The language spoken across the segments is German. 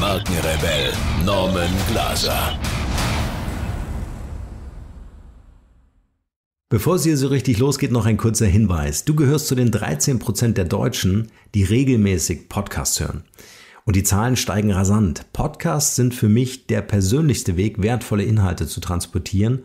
Markenrebell Norman Glaser. Bevor es hier so richtig losgeht, noch ein kurzer Hinweis. Du gehörst zu den 13% der Deutschen, die regelmäßig Podcasts hören. Und die Zahlen steigen rasant. Podcasts sind für mich der persönlichste Weg, wertvolle Inhalte zu transportieren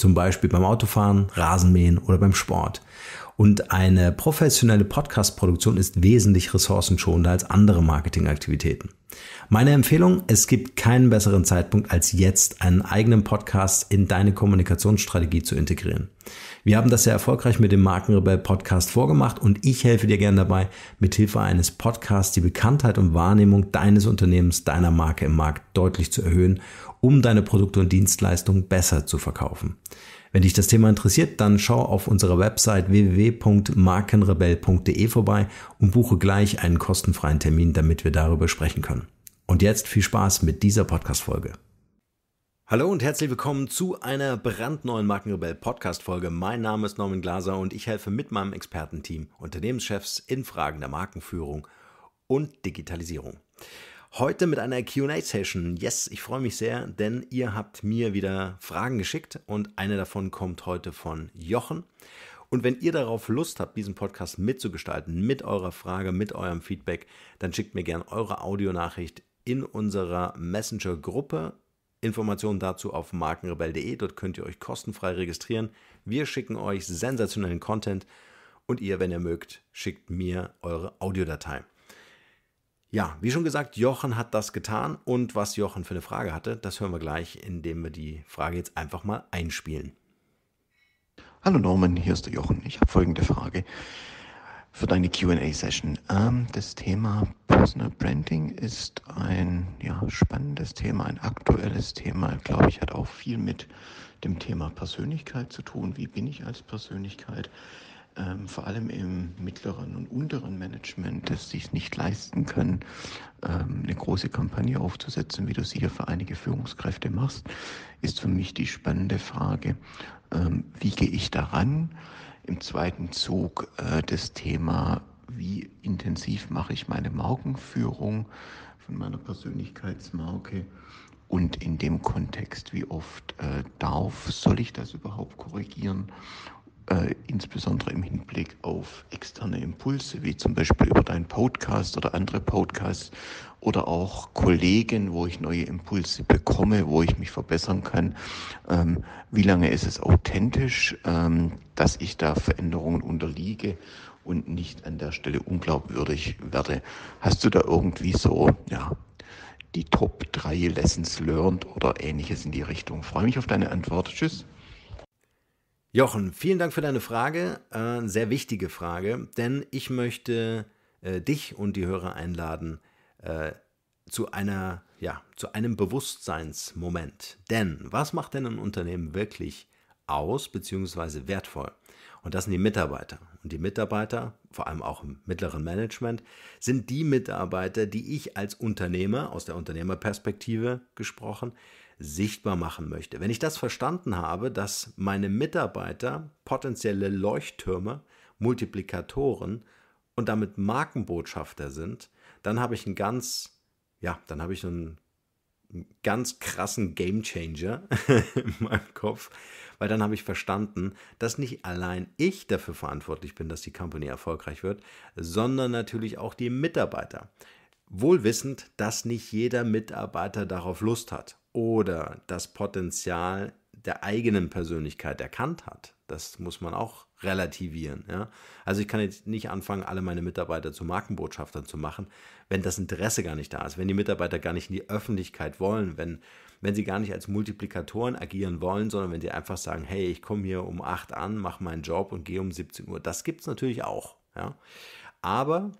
Zum Beispiel beim Autofahren, Rasenmähen oder beim Sport. Und eine professionelle Podcast-Produktion ist wesentlich ressourcenschonender als andere Marketingaktivitäten. Meine Empfehlung, es gibt keinen besseren Zeitpunkt als jetzt, einen eigenen Podcast in deine Kommunikationsstrategie zu integrieren. Wir haben das sehr erfolgreich mit dem Markenrebell Podcast vorgemacht und ich helfe dir gern dabei, mithilfe eines Podcasts die Bekanntheit und Wahrnehmung deines Unternehmens, deiner Marke im Markt deutlich zu erhöhen um deine Produkte und Dienstleistungen besser zu verkaufen. Wenn dich das Thema interessiert, dann schau auf unserer Website www.markenrebell.de vorbei und buche gleich einen kostenfreien Termin, damit wir darüber sprechen können. Und jetzt viel Spaß mit dieser Podcast-Folge. Hallo und herzlich willkommen zu einer brandneuen Markenrebell Podcast Folge. Mein Name ist Norman Glaser und ich helfe mit meinem Expertenteam Unternehmenschefs in Fragen der Markenführung und Digitalisierung. Heute mit einer QA-Session. Yes, ich freue mich sehr, denn ihr habt mir wieder Fragen geschickt und eine davon kommt heute von Jochen. Und wenn ihr darauf Lust habt, diesen Podcast mitzugestalten, mit eurer Frage, mit eurem Feedback, dann schickt mir gerne eure Audionachricht in unserer Messenger-Gruppe. Informationen dazu auf markenrebell.de. Dort könnt ihr euch kostenfrei registrieren. Wir schicken euch sensationellen Content und ihr, wenn ihr mögt, schickt mir eure Audiodatei. Ja, wie schon gesagt, Jochen hat das getan und was Jochen für eine Frage hatte, das hören wir gleich, indem wir die Frage jetzt einfach mal einspielen. Hallo Norman, hier ist der Jochen. Ich habe folgende Frage für deine QA-Session. Ähm, das Thema Personal Branding ist ein ja, spannendes Thema, ein aktuelles Thema. Ich glaube ich, hat auch viel mit dem Thema Persönlichkeit zu tun. Wie bin ich als Persönlichkeit? ähm, vor allem im mittleren und unteren Management, das sich nicht leisten können, ähm, eine große Kampagne aufzusetzen, wie du sie ja für einige Führungskräfte machst, ist für mich die spannende Frage, ähm, wie gehe ich daran? Im zweiten Zug äh, das Thema, wie intensiv mache ich meine Markenführung von meiner Persönlichkeitsmarke? Und in dem Kontext, wie oft äh, darf, soll ich das überhaupt korrigieren? Äh, insbesondere im Hinblick auf externe Impulse, wie zum Beispiel über deinen Podcast oder andere Podcasts oder auch Kollegen, wo ich neue Impulse bekomme, wo ich mich verbessern kann. Ähm, wie lange ist es authentisch, ähm, dass ich da Veränderungen unterliege und nicht an der Stelle unglaubwürdig werde? Hast du da irgendwie so, ja, die Top 3 Lessons learned oder ähnliches in die Richtung? freue mich auf deine Antwort. Tschüss. Jochen, vielen Dank für deine Frage. Äh, sehr wichtige Frage, denn ich möchte äh, dich und die Hörer einladen äh, zu einer, ja, zu einem Bewusstseinsmoment. Denn was macht denn ein Unternehmen wirklich aus bzw. wertvoll? Und das sind die Mitarbeiter. Und die Mitarbeiter, vor allem auch im mittleren Management, sind die Mitarbeiter, die ich als Unternehmer, aus der Unternehmerperspektive gesprochen, sichtbar machen möchte. Wenn ich das verstanden habe, dass meine Mitarbeiter potenzielle Leuchttürme, Multiplikatoren und damit Markenbotschafter sind, dann habe ich einen ganz, ja, dann habe ich einen ganz krassen Gamechanger in meinem Kopf, weil dann habe ich verstanden, dass nicht allein ich dafür verantwortlich bin, dass die Company erfolgreich wird, sondern natürlich auch die Mitarbeiter. Wohl wissend, dass nicht jeder Mitarbeiter darauf Lust hat oder das Potenzial der eigenen Persönlichkeit erkannt hat. Das muss man auch relativieren. Ja? Also ich kann jetzt nicht anfangen, alle meine Mitarbeiter zu Markenbotschaftern zu machen, wenn das Interesse gar nicht da ist, wenn die Mitarbeiter gar nicht in die Öffentlichkeit wollen, wenn, wenn sie gar nicht als Multiplikatoren agieren wollen, sondern wenn sie einfach sagen, hey, ich komme hier um 8 an, mache meinen Job und gehe um 17 Uhr. Das gibt es natürlich auch. Ja? Aber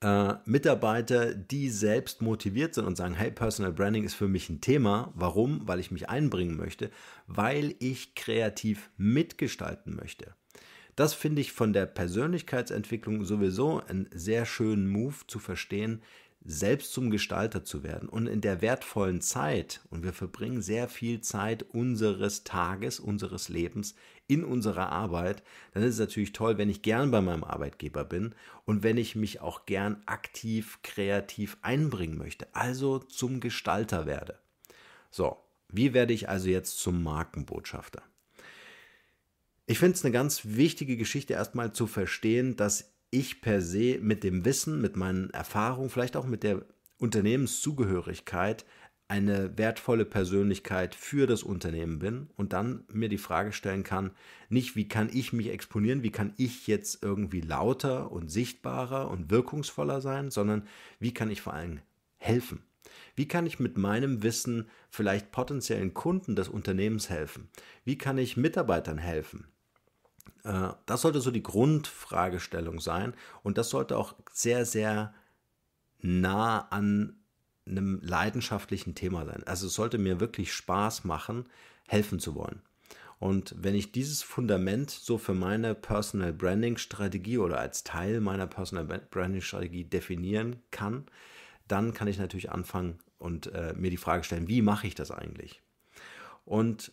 äh, Mitarbeiter, die selbst motiviert sind und sagen, hey, Personal Branding ist für mich ein Thema. Warum? Weil ich mich einbringen möchte, weil ich kreativ mitgestalten möchte. Das finde ich von der Persönlichkeitsentwicklung sowieso einen sehr schönen Move zu verstehen, selbst zum Gestalter zu werden und in der wertvollen Zeit, und wir verbringen sehr viel Zeit unseres Tages, unseres Lebens in unserer Arbeit, dann ist es natürlich toll, wenn ich gern bei meinem Arbeitgeber bin und wenn ich mich auch gern aktiv, kreativ einbringen möchte, also zum Gestalter werde. So, wie werde ich also jetzt zum Markenbotschafter? Ich finde es eine ganz wichtige Geschichte erstmal zu verstehen, dass ich per se mit dem Wissen, mit meinen Erfahrungen, vielleicht auch mit der Unternehmenszugehörigkeit eine wertvolle Persönlichkeit für das Unternehmen bin und dann mir die Frage stellen kann, nicht wie kann ich mich exponieren, wie kann ich jetzt irgendwie lauter und sichtbarer und wirkungsvoller sein, sondern wie kann ich vor allem helfen. Wie kann ich mit meinem Wissen vielleicht potenziellen Kunden des Unternehmens helfen? Wie kann ich Mitarbeitern helfen? Äh, das sollte so die Grundfragestellung sein und das sollte auch sehr, sehr nah an einem leidenschaftlichen Thema sein. Also es sollte mir wirklich Spaß machen, helfen zu wollen. Und wenn ich dieses Fundament so für meine Personal Branding Strategie oder als Teil meiner Personal Branding Strategie definieren kann, dann kann ich natürlich anfangen und äh, mir die Frage stellen, wie mache ich das eigentlich? Und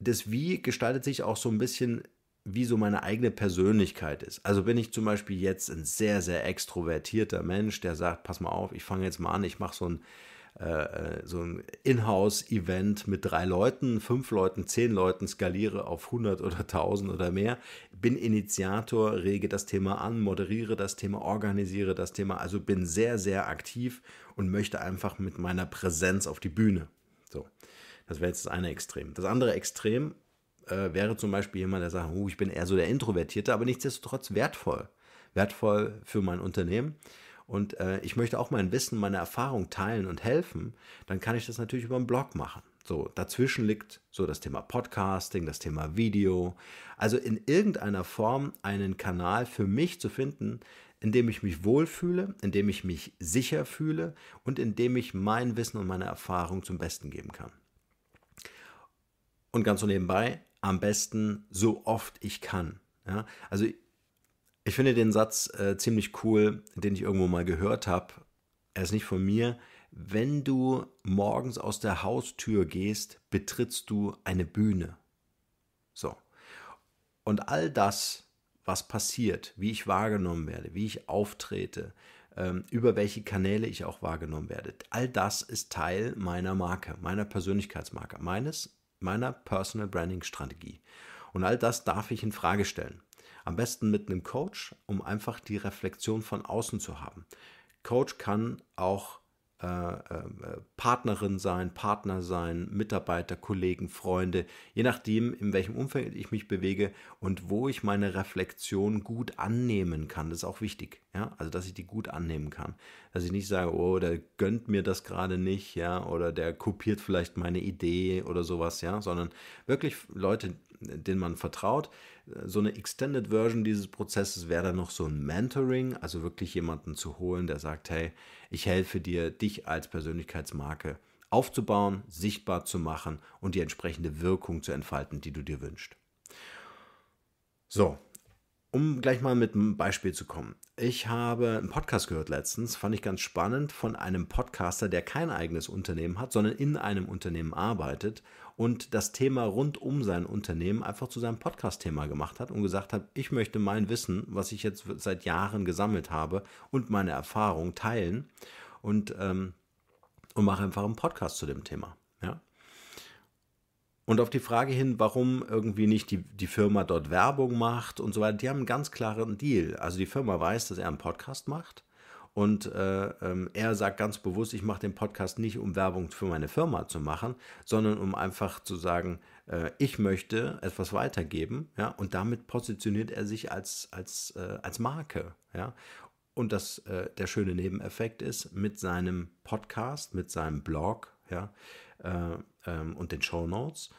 das Wie gestaltet sich auch so ein bisschen wie so meine eigene Persönlichkeit ist. Also bin ich zum Beispiel jetzt ein sehr, sehr extrovertierter Mensch, der sagt, pass mal auf, ich fange jetzt mal an, ich mache so ein, äh, äh, so ein Inhouse-Event mit drei Leuten, fünf Leuten, zehn Leuten, skaliere auf 100 oder 1000 oder mehr, bin Initiator, rege das Thema an, moderiere das Thema, organisiere das Thema, also bin sehr, sehr aktiv und möchte einfach mit meiner Präsenz auf die Bühne. So. Das wäre jetzt das eine Extrem. Das andere Extrem äh, wäre zum Beispiel jemand, der sagt, ich bin eher so der Introvertierte, aber nichtsdestotrotz wertvoll. Wertvoll für mein Unternehmen. Und äh, ich möchte auch mein Wissen, meine Erfahrung teilen und helfen, dann kann ich das natürlich über einen Blog machen. So, dazwischen liegt so das Thema Podcasting, das Thema Video. Also in irgendeiner Form einen Kanal für mich zu finden, in dem ich mich wohlfühle, in dem ich mich sicher fühle und in dem ich mein Wissen und meine Erfahrung zum Besten geben kann. Und ganz so nebenbei, am besten so oft ich kann. Ja? Also ich finde den Satz äh, ziemlich cool, den ich irgendwo mal gehört habe. Er ist nicht von mir. Wenn du morgens aus der Haustür gehst, betrittst du eine Bühne. So. Und all das, was passiert, wie ich wahrgenommen werde, wie ich auftrete, ähm, über welche Kanäle ich auch wahrgenommen werde, all das ist Teil meiner Marke, meiner Persönlichkeitsmarke, meines meiner Personal Branding Strategie. Und all das darf ich in Frage stellen. Am besten mit einem Coach, um einfach die Reflexion von außen zu haben. Coach kann auch äh, äh, Partnerin sein, Partner sein, Mitarbeiter, Kollegen, Freunde, je nachdem, in welchem Umfeld ich mich bewege und wo ich meine Reflexion gut annehmen kann. Das ist auch wichtig, ja? also dass ich die gut annehmen kann dass ich nicht sage, oh, der gönnt mir das gerade nicht, ja, oder der kopiert vielleicht meine Idee oder sowas, ja, sondern wirklich Leute, denen man vertraut. So eine Extended Version dieses Prozesses wäre dann noch so ein Mentoring, also wirklich jemanden zu holen, der sagt, hey, ich helfe dir, dich als Persönlichkeitsmarke aufzubauen, sichtbar zu machen und die entsprechende Wirkung zu entfalten, die du dir wünschst. So, um gleich mal mit einem Beispiel zu kommen. Ich habe einen Podcast gehört letztens, fand ich ganz spannend, von einem Podcaster, der kein eigenes Unternehmen hat, sondern in einem Unternehmen arbeitet und das Thema rund um sein Unternehmen einfach zu seinem Podcast-Thema gemacht hat und gesagt hat, ich möchte mein Wissen, was ich jetzt seit Jahren gesammelt habe und meine Erfahrung teilen und, ähm, und mache einfach einen Podcast zu dem Thema. Ja? Und auf die Frage hin, warum irgendwie nicht die, die Firma dort Werbung macht und so weiter, die haben einen ganz klaren Deal. Also die Firma weiß, dass er einen Podcast macht. Und äh, ähm, er sagt ganz bewusst, ich mache den Podcast nicht, um Werbung für meine Firma zu machen, sondern um einfach zu sagen, äh, ich möchte etwas weitergeben. Ja? Und damit positioniert er sich als, als, äh, als Marke. Ja? Und das, äh, der schöne Nebeneffekt ist, mit seinem Podcast, mit seinem Blog, ja, äh, ähm, und den Show Notes,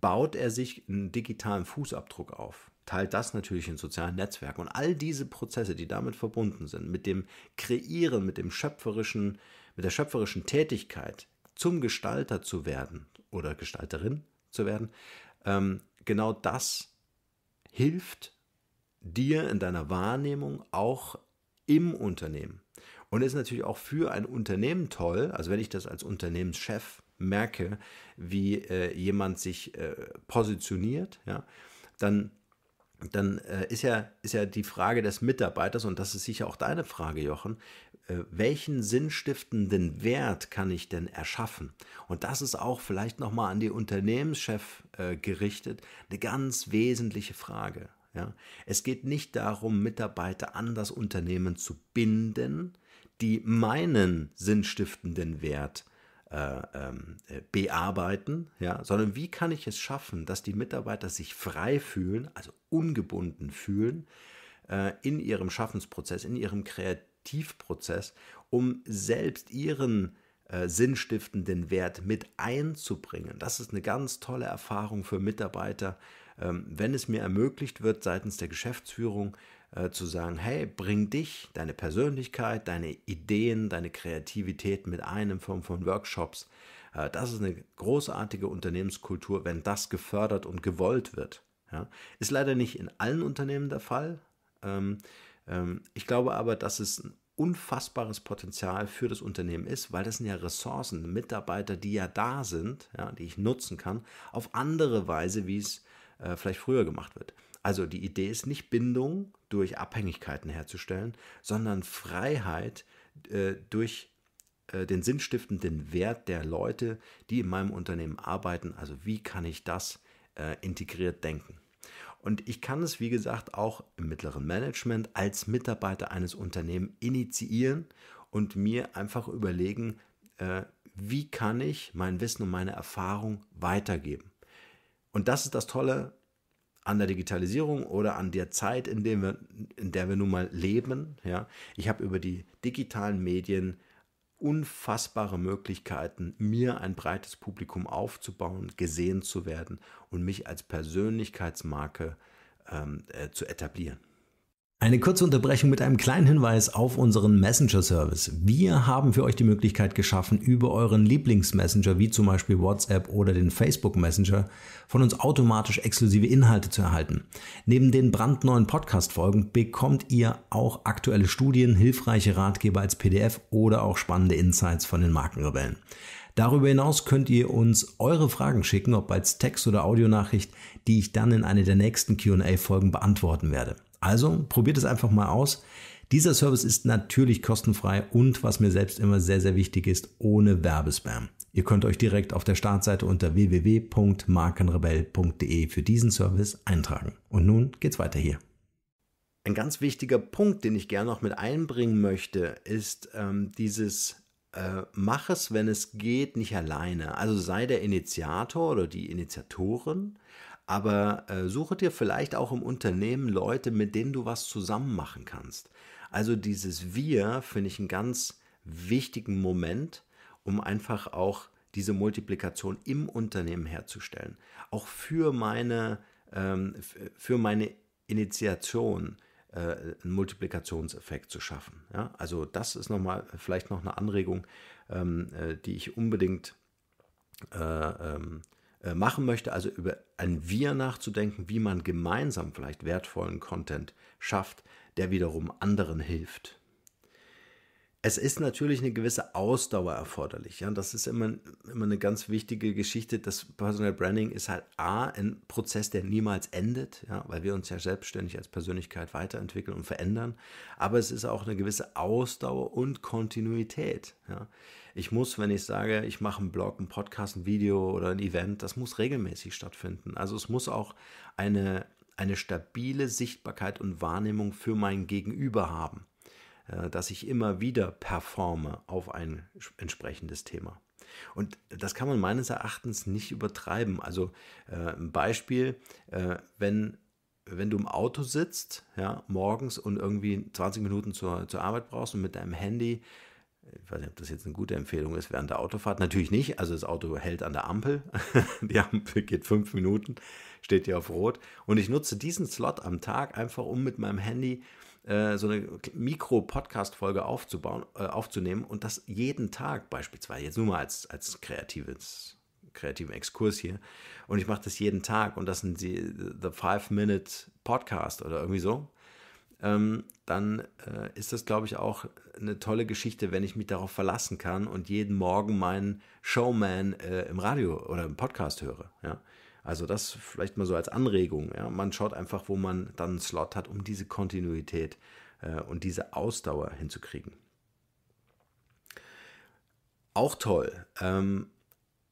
baut er sich einen digitalen Fußabdruck auf. Teilt das natürlich in sozialen Netzwerken. Und all diese Prozesse, die damit verbunden sind, mit dem Kreieren, mit dem schöpferischen, mit der schöpferischen Tätigkeit, zum Gestalter zu werden oder Gestalterin zu werden, ähm, genau das hilft dir in deiner Wahrnehmung auch im Unternehmen. Und ist natürlich auch für ein Unternehmen toll, also wenn ich das als Unternehmenschef merke, wie äh, jemand sich äh, positioniert, ja, dann dann äh, ist, ja, ist ja die Frage des Mitarbeiters, und das ist sicher auch deine Frage, Jochen, äh, welchen sinnstiftenden Wert kann ich denn erschaffen? Und das ist auch vielleicht nochmal an die Unternehmenschef äh, gerichtet, eine ganz wesentliche Frage. Ja? Es geht nicht darum, Mitarbeiter an das Unternehmen zu binden, die meinen sinnstiftenden Wert äh, ähm, äh, bearbeiten, ja, sondern wie kann ich es schaffen, dass die Mitarbeiter sich frei fühlen, also ungebunden fühlen äh, in ihrem Schaffensprozess, in ihrem Kreativprozess, um selbst ihren äh, sinnstiftenden Wert mit einzubringen. Das ist eine ganz tolle Erfahrung für Mitarbeiter, ähm, wenn es mir ermöglicht wird, seitens der Geschäftsführung äh, zu sagen, hey, bring dich, deine Persönlichkeit, deine Ideen, deine Kreativität mit einem in Form von Workshops. Äh, das ist eine großartige Unternehmenskultur, wenn das gefördert und gewollt wird. Ja? Ist leider nicht in allen Unternehmen der Fall. Ähm, ähm, ich glaube aber, dass es ein unfassbares Potenzial für das Unternehmen ist, weil das sind ja Ressourcen, Mitarbeiter, die ja da sind, ja, die ich nutzen kann, auf andere Weise, wie es äh, vielleicht früher gemacht wird. Also die Idee ist nicht Bindung durch Abhängigkeiten herzustellen, sondern Freiheit äh, durch äh, den sinnstiftenden Wert der Leute, die in meinem Unternehmen arbeiten. Also wie kann ich das äh, integriert denken? Und ich kann es, wie gesagt, auch im mittleren Management als Mitarbeiter eines Unternehmens initiieren und mir einfach überlegen, äh, wie kann ich mein Wissen und meine Erfahrung weitergeben. Und das ist das Tolle an der Digitalisierung oder an der Zeit, in der wir, in der wir nun mal leben. Ja. Ich habe über die digitalen Medien unfassbare Möglichkeiten, mir ein breites Publikum aufzubauen, gesehen zu werden und mich als Persönlichkeitsmarke ähm, äh, zu etablieren. Eine kurze Unterbrechung mit einem kleinen Hinweis auf unseren Messenger-Service. Wir haben für euch die Möglichkeit geschaffen, über euren Lieblings-Messenger wie zum Beispiel WhatsApp oder den Facebook-Messenger von uns automatisch exklusive Inhalte zu erhalten. Neben den brandneuen Podcast-Folgen bekommt ihr auch aktuelle Studien, hilfreiche Ratgeber als PDF oder auch spannende Insights von den Markenrebellen. Darüber hinaus könnt ihr uns eure Fragen schicken, ob als Text- oder Audionachricht, die ich dann in einer der nächsten QA-Folgen beantworten werde. Also probiert es einfach mal aus. Dieser Service ist natürlich kostenfrei und was mir selbst immer sehr, sehr wichtig ist, ohne Werbespam. Ihr könnt euch direkt auf der Startseite unter www.markenrebell.de für diesen Service eintragen. Und nun geht's weiter hier. Ein ganz wichtiger Punkt, den ich gerne noch mit einbringen möchte, ist ähm, dieses äh, mach es, wenn es geht, nicht alleine. Also sei der Initiator oder die Initiatorin, aber äh, suche dir vielleicht auch im Unternehmen Leute, mit denen du was zusammen machen kannst. Also dieses Wir finde ich einen ganz wichtigen Moment, um einfach auch diese Multiplikation im Unternehmen herzustellen. Auch für meine, ähm, für meine Initiation äh, einen Multiplikationseffekt zu schaffen. Ja? Also das ist nochmal vielleicht noch eine Anregung, ähm, äh, die ich unbedingt äh, ähm, äh, machen möchte, also über ein Wir nachzudenken, wie man gemeinsam vielleicht wertvollen Content schafft, der wiederum anderen hilft. Es ist natürlich eine gewisse Ausdauer erforderlich. Ja? das ist immer, immer eine ganz wichtige Geschichte. Das Personal Branding ist halt A, ein Prozess, der niemals endet, ja? weil wir uns ja selbstständig als Persönlichkeit weiterentwickeln und verändern. Aber es ist auch eine gewisse Ausdauer und Kontinuität. Ja? Ich muss, wenn ich sage, ich mache einen Blog, einen Podcast, ein Video oder ein Event, das muss regelmäßig stattfinden. Also es muss auch eine, eine stabile Sichtbarkeit und Wahrnehmung für mein Gegenüber haben. Äh, dass ich immer wieder performe auf ein entsprechendes Thema. Und das kann man meines Erachtens nicht übertreiben. Also äh, ein Beispiel, äh, wenn, wenn du im Auto sitzt, ja, morgens und irgendwie 20 Minuten zur, zur Arbeit brauchst und mit deinem Handy, ich weiß nicht, ob das jetzt eine gute Empfehlung ist während der Autofahrt, natürlich nicht. Also das Auto hält an der Ampel, die Ampel geht fünf Minuten, steht hier auf Rot. Und ich nutze diesen Slot am Tag einfach, um mit meinem Handy äh, so eine Mikro-Podcast-Folge aufzubauen, äh, aufzunehmen und das jeden Tag beispielsweise, jetzt nur mal als, als kreatives, kreativen Exkurs hier. Und ich mache das jeden Tag und das sind die The Five-Minute Podcast oder irgendwie so. Ähm, dann äh, ist das, glaube ich, auch eine tolle Geschichte, wenn ich mich darauf verlassen kann und jeden Morgen meinen Showman äh, im Radio oder im Podcast höre. Ja? Also das vielleicht mal so als Anregung. Ja? Man schaut einfach, wo man dann einen Slot hat, um diese Kontinuität äh, und diese Ausdauer hinzukriegen. Auch toll. Ähm,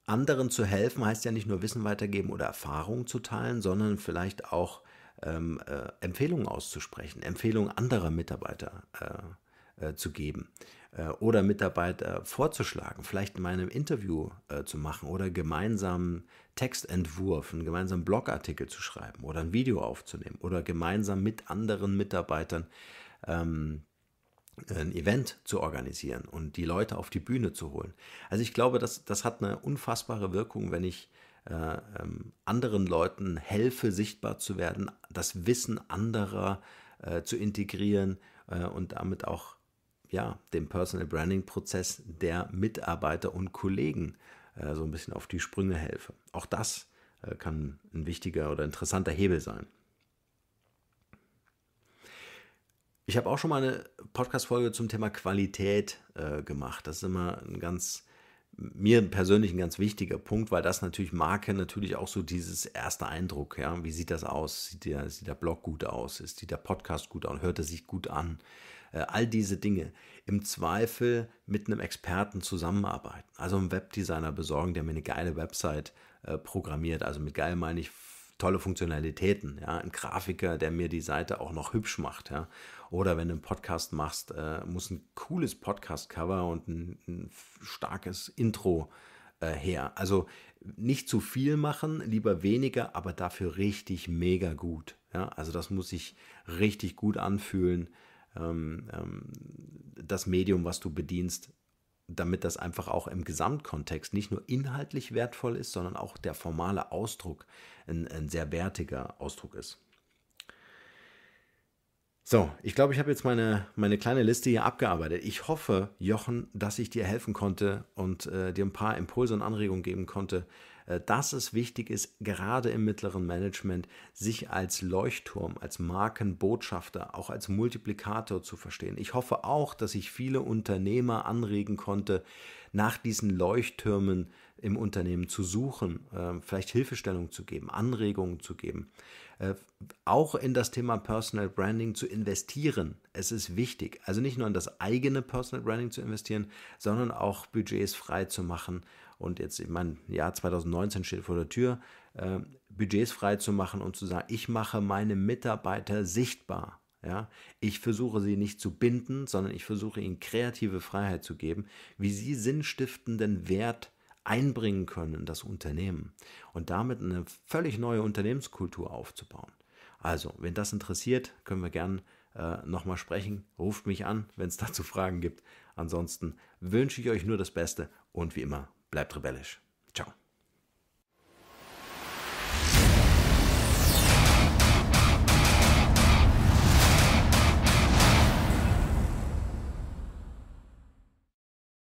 anderen zu helfen heißt ja nicht nur Wissen weitergeben oder Erfahrungen zu teilen, sondern vielleicht auch ähm, äh, Empfehlungen auszusprechen, Empfehlungen anderer Mitarbeiter äh, äh zu geben. Äh, oder Mitarbeiter vorzuschlagen, vielleicht in meinem Interview äh, zu machen oder gemeinsamen Textentwurf, einen gemeinsamen Blogartikel zu schreiben oder ein Video aufzunehmen oder gemeinsam mit anderen Mitarbeitern ähm, ein Event zu organisieren und die Leute auf die Bühne zu holen. Also ich glaube, das, das hat eine unfassbare Wirkung, wenn ich äh, ähm, anderen Leuten helfe, sichtbar zu werden, das Wissen anderer zu integrieren und damit auch ja, dem Personal Branding Prozess der Mitarbeiter und Kollegen äh, so ein bisschen auf die Sprünge helfe. Auch das äh, kann ein wichtiger oder interessanter Hebel sein. Ich habe auch schon mal eine Podcast-Folge zum Thema Qualität äh, gemacht. Das ist immer ein ganz, mir persönlich ein ganz wichtiger Punkt, weil das natürlich Marke natürlich auch so dieses erste Eindruck, ja, wie sieht das aus? Sieht der, sieht der Blog gut aus? Ist der Podcast gut aus? Hört er sich gut an? Äh, all diese Dinge, im Zweifel mit einem Experten zusammenarbeiten. Also einen Webdesigner besorgen, der mir eine geile Website äh, programmiert. Also mit geil meine ich tolle Funktionalitäten, ja, ein Grafiker, der mir die Seite auch noch hübsch macht, ja. Oder wenn du einen Podcast machst, äh, muss ein cooles Podcast-Cover und ein, ein starkes Intro äh, her. Also nicht zu viel machen, lieber weniger, aber dafür richtig mega gut. Ja, also das muss sich richtig gut anfühlen ähm, ähm, das Medium, was du bedienst, damit das einfach auch im Gesamtkontext nicht nur inhaltlich wertvoll ist, sondern auch der formale Ausdruck ein, ein sehr wertiger Ausdruck ist. So, ich glaube, ich habe jetzt meine, meine kleine Liste hier abgearbeitet. Ich hoffe, Jochen, dass ich dir helfen konnte und äh, dir ein paar Impulse und Anregungen geben konnte, äh, dass es wichtig ist, gerade im mittleren Management sich als Leuchtturm, als Markenbotschafter, auch als Multiplikator zu verstehen. Ich hoffe auch, dass ich viele Unternehmer anregen konnte, nach diesen Leuchttürmen im Unternehmen zu suchen, äh, vielleicht Hilfestellung zu geben, Anregungen zu geben, äh, auch in das Thema Personal Branding zu investieren. Es ist wichtig, also nicht nur in das eigene Personal Branding zu investieren, sondern auch Budgets frei zu machen. Und jetzt, ich meine, Jahr 2019 steht vor der Tür, äh, Budgets frei zu machen und zu sagen, ich mache meine Mitarbeiter sichtbar. Ja, ich versuche sie nicht zu binden, sondern ich versuche ihnen kreative Freiheit zu geben, wie sie sinnstiftenden Wert einbringen können in das Unternehmen und damit eine völlig neue Unternehmenskultur aufzubauen. Also, wenn das interessiert, können wir gern äh, nochmal sprechen. Ruft mich an, wenn es dazu Fragen gibt. Ansonsten wünsche ich euch nur das Beste und wie immer, bleibt rebellisch.